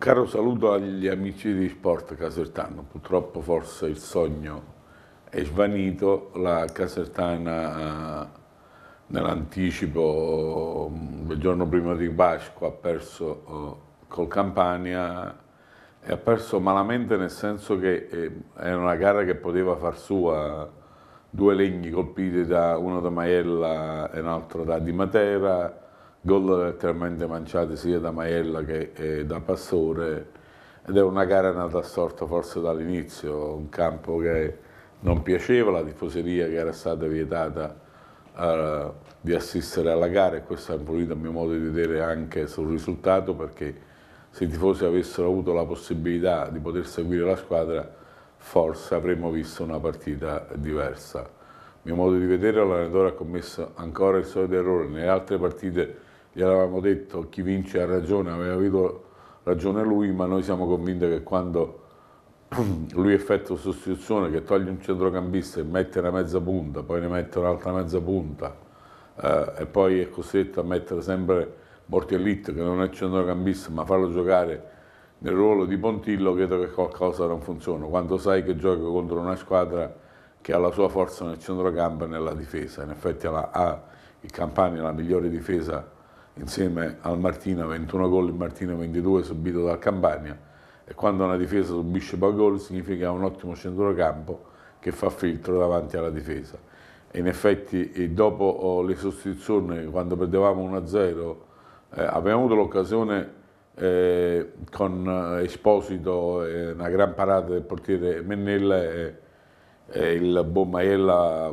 caro saluto agli amici di Sport Casertano. Purtroppo forse il sogno è svanito, la Casertana eh, nell'anticipo il giorno prima di Pasqua ha perso eh, col Campania e ha perso malamente nel senso che eh, era una gara che poteva far sua due legni colpiti da uno da Maiella e un altro da Di Matera gol letteralmente manciati sia da Maiella che eh, da Pastore ed è una gara nata a forse dall'inizio, un campo che non piaceva, la tifoseria che era stata vietata eh, di assistere alla gara e questo ha influito a mio modo di vedere anche sul risultato perché se i tifosi avessero avuto la possibilità di poter seguire la squadra forse avremmo visto una partita diversa. A mio modo di vedere l'allenatore ha commesso ancora il solito errore, nelle altre partite gli avevamo detto chi vince ha ragione, aveva avuto ragione lui, ma noi siamo convinti che quando lui effettua sostituzione, che toglie un centrocampista e mette una mezza punta, poi ne mette un'altra mezza punta eh, e poi è costretto a mettere sempre Mortiellit che non è centrocampista, ma farlo giocare nel ruolo di Pontillo credo che qualcosa non funziona. Quando sai che gioca contro una squadra che ha la sua forza nel centrocampo e nella difesa, in effetti ha, ha il Campania la migliore difesa insieme al Martina, 21 gol, il Martina 22 subito dal Campania e quando una difesa subisce poi gol significa un ottimo centrocampo che fa filtro davanti alla difesa. E in effetti eh, dopo oh, le sostituzioni, quando perdevamo 1-0, eh, abbiamo avuto l'occasione eh, con eh, Esposito, eh, una gran parata del portiere Mennella e, e il buon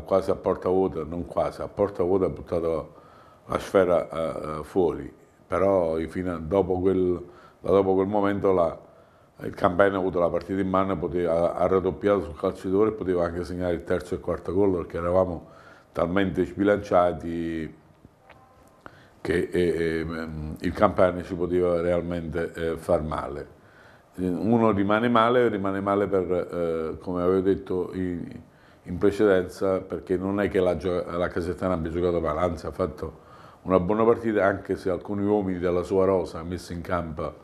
quasi a porta vuota, non quasi, a porta vuota ha buttato la sfera eh, eh fuori, però infine, dopo, quel, dopo quel momento la, il Campani ha avuto la partita in mano, poteva, ha raddoppiato sul calcio calciatore e poteva anche segnare il terzo e il quarto gol perché eravamo talmente sbilanciati che eh, eh mm, il Campani ci poteva realmente eh, far male. Uno rimane male, rimane male per, eh, come avevo detto in, in, precedenza, perché non è che la, la Casettana abbia giocato male, anzi ha fatto una buona partita anche se alcuni uomini della sua rosa messi in campo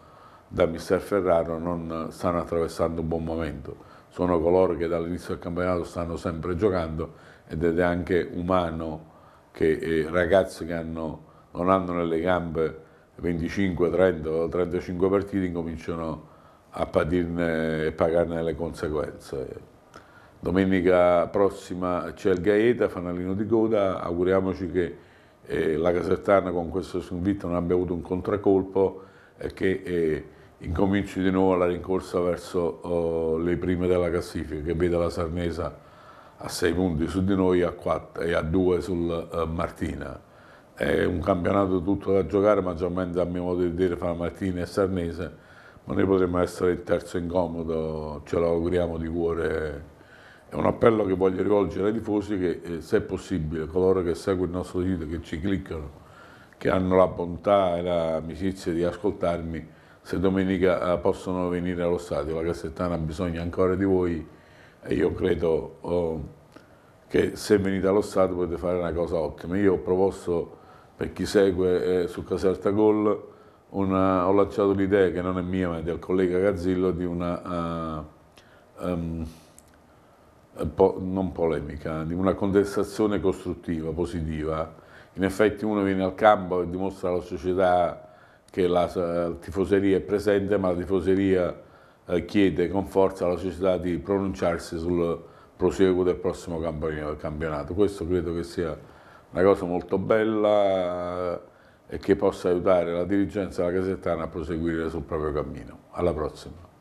da mister Ferraro non stanno attraversando un buon momento. Sono coloro che dall'inizio del campionato stanno sempre giocando ed è anche umano che eh, ragazzi che hanno, non hanno nelle gambe 25, 30 o 35 partiti cominciano a patirne e pagarne le conseguenze. Domenica prossima c'è il Gaeta, fanalino di coda, auguriamoci che eh, la Casertana con questo sconfitto non abbia avuto un contraccolpo e che eh, incominci di nuovo la rincorsa verso oh, le prime della classifica, che vede la Sarnesa a 6 punti su di noi a 4, e a 2 sul uh, Martina. È un campionato tutto da giocare, maggiormente a mio modo di dire fra Martina e Sarnese, ma noi potremmo essere il terzo incomodo, ce lo auguriamo di cuore. È un appello che voglio rivolgere ai tifosi che eh, se è possibile, coloro che seguono il nostro sito, che ci cliccano, che hanno la bontà e l'amicizia di ascoltarmi, se domenica eh, possono venire allo stadio, la Cassettana ha bisogno ancora di voi e io credo oh, che se venite allo stadio potete fare una cosa ottima. Io ho proposto per chi segue eh, su Caserta Gol, una, ho lanciato l'idea che non è mia ma è del collega Gazzillo di una... Uh, um, eh, po non polemica, di una contestazione costruttiva, positiva. In effetti uno viene al campo e dimostra alla società che la tifoseria è presente, ma la tifoseria eh, chiede con forza alla società di pronunciarsi sul proseguo del prossimo eh, campionato. Questo credo che sia una cosa molto bella e che possa aiutare la dirigenza della Casettana a proseguire sul proprio cammino. Alla prossima.